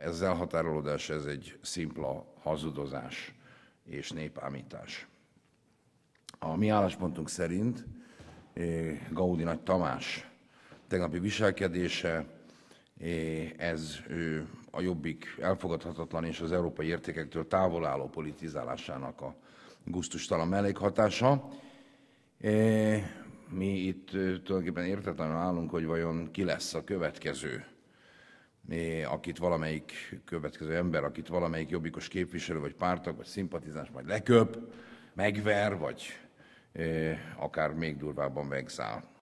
Ez elhatárolódás, ez egy szimpla hazudozás és népámítás. A mi álláspontunk szerint eh, Gaudi Nagy Tamás tegnapi viselkedése, eh, ez eh, a jobbik elfogadhatatlan és az európai értékektől távol álló politizálásának a guztustalan mellékhatása. Mi itt tulajdonképpen értetlenül állunk, hogy vajon ki lesz a következő akit valamelyik következő ember, akit valamelyik jobbikos képviselő, vagy pártag, vagy szimpatizáns majd leköp, megver, vagy eh, akár még durvábban megszáll.